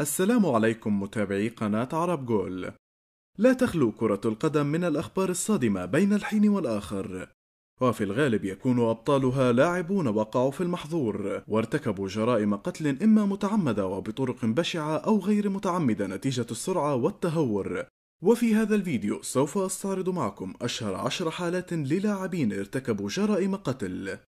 السلام عليكم متابعي قناة عرب جول. لا تخلو كرة القدم من الأخبار الصادمة بين الحين والآخر. وفي الغالب يكون أبطالها لاعبون وقعوا في المحظور وارتكبوا جرائم قتل إما متعمدة وبطرق بشعة أو غير متعمدة نتيجة السرعة والتهور. وفي هذا الفيديو سوف أستعرض معكم أشهر عشر حالات للاعبين ارتكبوا جرائم قتل.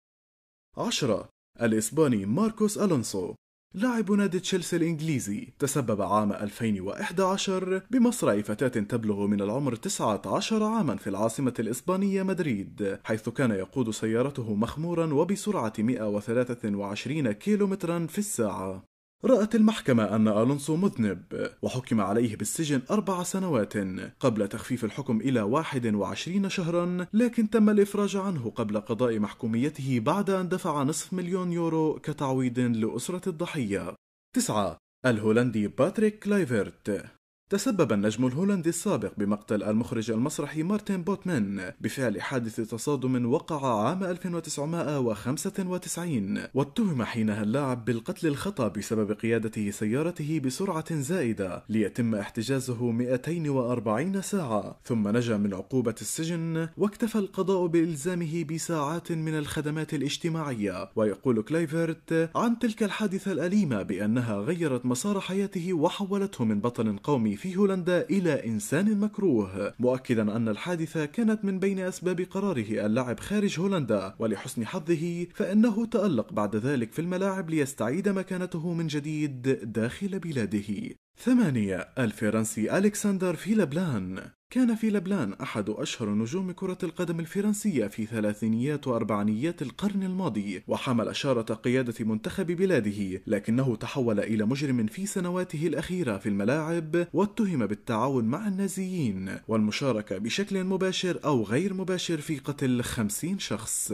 10. الإسباني ماركوس ألونسو لاعب نادي تشيلسي الإنجليزي تسبب عام 2011 بمصرع فتاة تبلغ من العمر 19 عاما في العاصمة الإسبانية مدريد حيث كان يقود سيارته مخمورا وبسرعة 123 كيلومترا في الساعة رأت المحكمة أن ألونسو مذنب وحكم عليه بالسجن أربع سنوات قبل تخفيف الحكم إلى 21 شهرا لكن تم الإفراج عنه قبل قضاء محكوميته بعد أن دفع نصف مليون يورو كتعويض لأسرة الضحية 9. الهولندي باتريك كلايفرت تسبب النجم الهولندي السابق بمقتل المخرج المسرحي مارتن بوتمان بفعل حادث تصادم وقع عام 1995 واتهم حينها اللاعب بالقتل الخطأ بسبب قيادته سيارته بسرعة زائدة ليتم احتجازه 240 ساعة ثم نجا من عقوبة السجن واكتفى القضاء بإلزامه بساعات من الخدمات الاجتماعية ويقول كلايفرت عن تلك الحادثة الأليمة بأنها غيرت مسار حياته وحولته من بطل قومي في هولندا إلى إنسان مكروه مؤكدا أن الحادثة كانت من بين أسباب قراره اللعب خارج هولندا ولحسن حظه فإنه تألق بعد ذلك في الملاعب ليستعيد مكانته من جديد داخل بلاده ثمانية الفرنسي ألكسندر لبلان كان في لبلان أحد أشهر نجوم كرة القدم الفرنسية في ثلاثينيات وأربعينيات القرن الماضي وحمل أشارة قيادة منتخب بلاده لكنه تحول إلى مجرم في سنواته الأخيرة في الملاعب واتهم بالتعاون مع النازيين والمشاركة بشكل مباشر أو غير مباشر في قتل خمسين شخص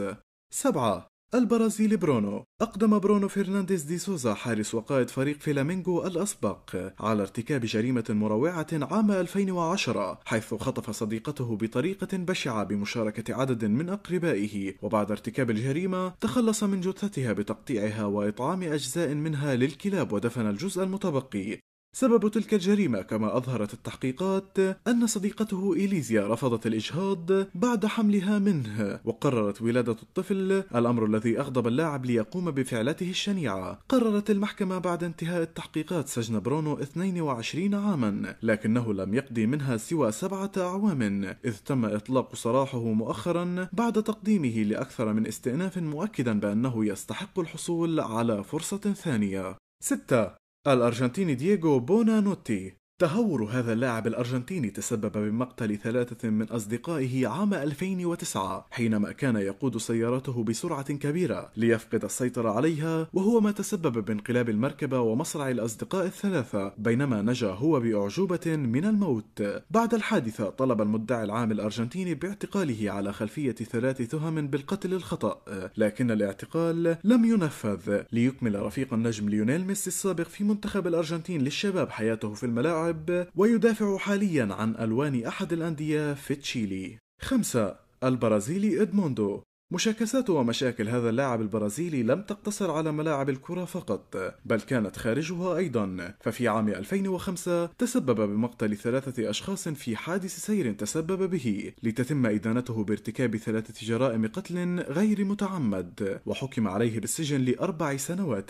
سبعة البرازيل برونو أقدم برونو فرنانديز دي سوزا حارس وقائد فريق فلامينغو الأسبق على ارتكاب جريمة مروعة عام 2010 حيث خطف صديقته بطريقة بشعة بمشاركة عدد من أقربائه وبعد ارتكاب الجريمة تخلص من جثتها بتقطيعها وإطعام أجزاء منها للكلاب ودفن الجزء المتبقي سبب تلك الجريمة كما أظهرت التحقيقات أن صديقته إليزيا رفضت الإجهاض بعد حملها منه وقررت ولادة الطفل الأمر الذي أغضب اللاعب ليقوم بفعلته الشنيعة قررت المحكمة بعد انتهاء التحقيقات سجن برونو 22 عاما لكنه لم يقضي منها سوى سبعة أعوام إذ تم إطلاق سراحه مؤخرا بعد تقديمه لأكثر من استئناف مؤكدا بأنه يستحق الحصول على فرصة ثانية 6 għal-Arġantini Diego Bonanotti. تهور هذا اللاعب الأرجنتيني تسبب بمقتل ثلاثة من أصدقائه عام 2009 حينما كان يقود سيارته بسرعة كبيرة ليفقد السيطرة عليها وهو ما تسبب بانقلاب المركبة ومصرع الأصدقاء الثلاثة بينما نجا هو بأعجوبة من الموت بعد الحادثة طلب المدعي العام الأرجنتيني باعتقاله على خلفية ثلاث تهم بالقتل الخطأ لكن الاعتقال لم ينفذ ليكمل رفيق النجم ليونيل ميسي السابق في منتخب الأرجنتين للشباب حياته في الملاعب الملعب ويدافع حاليا عن ألوان أحد الأندية في تشيلي خمسة البرازيلي إدموندو مشاكسات ومشاكل هذا اللاعب البرازيلي لم تقتصر على ملاعب الكرة فقط بل كانت خارجها أيضا ففي عام 2005 تسبب بمقتل ثلاثة أشخاص في حادث سير تسبب به لتتم إدانته بارتكاب ثلاثة جرائم قتل غير متعمد وحكم عليه بالسجن لأربع سنوات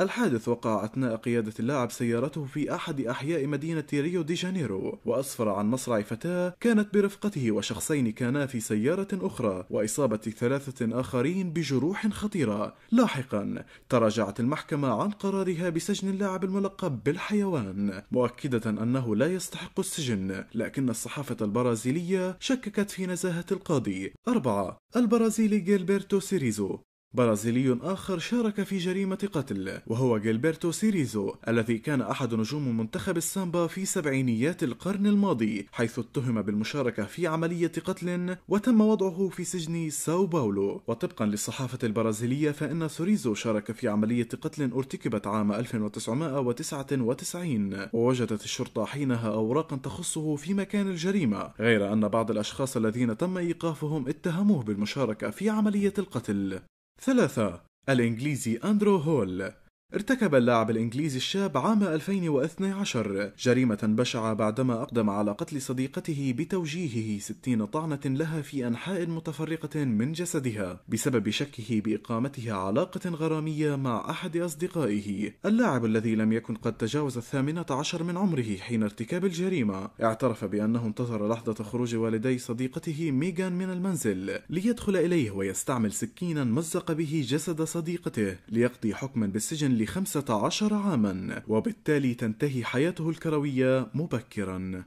الحادث وقع أثناء قيادة اللاعب سيارته في أحد أحياء مدينة ريو دي جانيرو وأسفر عن مصرع فتاة كانت برفقته وشخصين كانا في سيارة أخرى وإصابة ثلاثة ثلاثة آخرين بجروح خطيرة لاحقا تراجعت المحكمة عن قرارها بسجن اللاعب الملقب بالحيوان مؤكدة أنه لا يستحق السجن لكن الصحافة البرازيلية شككت في نزاهة القاضي أربعة البرازيلي جيلبرتو سيريزو برازيلي آخر شارك في جريمة قتل وهو جيلبرتو سيريزو الذي كان أحد نجوم منتخب السامبا في سبعينيات القرن الماضي حيث اتهم بالمشاركة في عملية قتل وتم وضعه في سجن ساو باولو وطبقا للصحافة البرازيلية فإن سوريزو شارك في عملية قتل ارتكبت عام 1999 ووجدت الشرطة حينها أوراقا تخصه في مكان الجريمة غير أن بعض الأشخاص الذين تم إيقافهم اتهموه بالمشاركة في عملية القتل ثلاثة الإنجليزي أندرو هول ارتكب اللاعب الإنجليزي الشاب عام 2012 جريمة بشعة بعدما أقدم على قتل صديقته بتوجيهه 60 طعنة لها في أنحاء متفرقة من جسدها بسبب شكه بإقامتها علاقة غرامية مع أحد أصدقائه اللاعب الذي لم يكن قد تجاوز الثامنة عشر من عمره حين ارتكاب الجريمة اعترف بأنه انتظر لحظة خروج والدي صديقته ميغان من المنزل ليدخل إليه ويستعمل سكينا مزق به جسد صديقته ليقضي حكما بالسجن ل 15 عاما وبالتالي تنتهي حياته الكروية مبكرا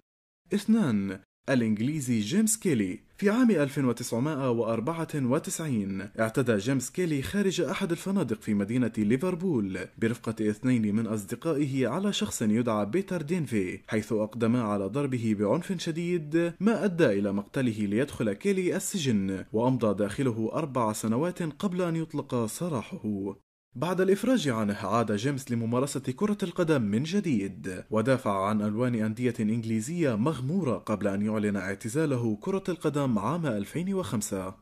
اثنان الإنجليزي جيمس كيلي في عام 1994 اعتدى جيمس كيلي خارج أحد الفنادق في مدينة ليفربول برفقة اثنين من أصدقائه على شخص يدعى بيتر دينفي حيث أقدما على ضربه بعنف شديد ما أدى إلى مقتله ليدخل كيلي السجن وأمضى داخله أربع سنوات قبل أن يطلق سراحه بعد الإفراج عنه عاد جيمس لممارسة كرة القدم من جديد ودافع عن ألوان أندية إنجليزية مغمورة قبل أن يعلن اعتزاله كرة القدم عام 2005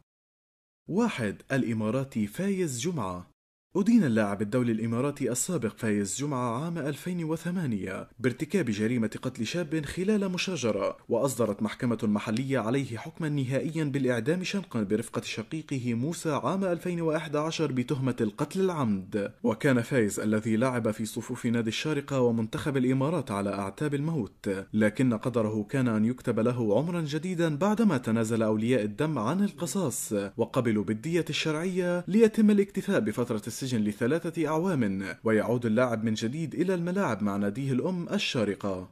واحد الإماراتي فايز جمعة أدين اللاعب الدولي الإماراتي السابق فايز جمعة عام 2008 بارتكاب جريمة قتل شاب خلال مشاجرة وأصدرت محكمة محلية عليه حكما نهائيا بالإعدام شنقا برفقة شقيقه موسى عام 2011 بتهمة القتل العمد وكان فايز الذي لعب في صفوف نادي الشارقة ومنتخب الإمارات على أعتاب الموت لكن قدره كان أن يكتب له عمرا جديدا بعدما تنازل أولياء الدم عن القصاص وقبلوا بالدية الشرعية ليتم الاكتفاء بفترة السجن لثلاثة أعوام ويعود اللاعب من جديد إلى الملاعب مع ناديه الأم الشارقة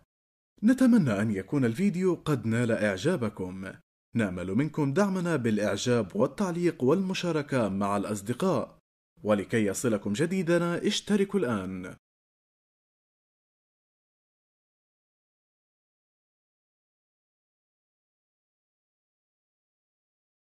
نتمنى أن يكون الفيديو قد نال إعجابكم نأمل منكم دعمنا بالإعجاب والتعليق والمشاركة مع الأصدقاء ولكي يصلكم جديدنا اشتركوا الآن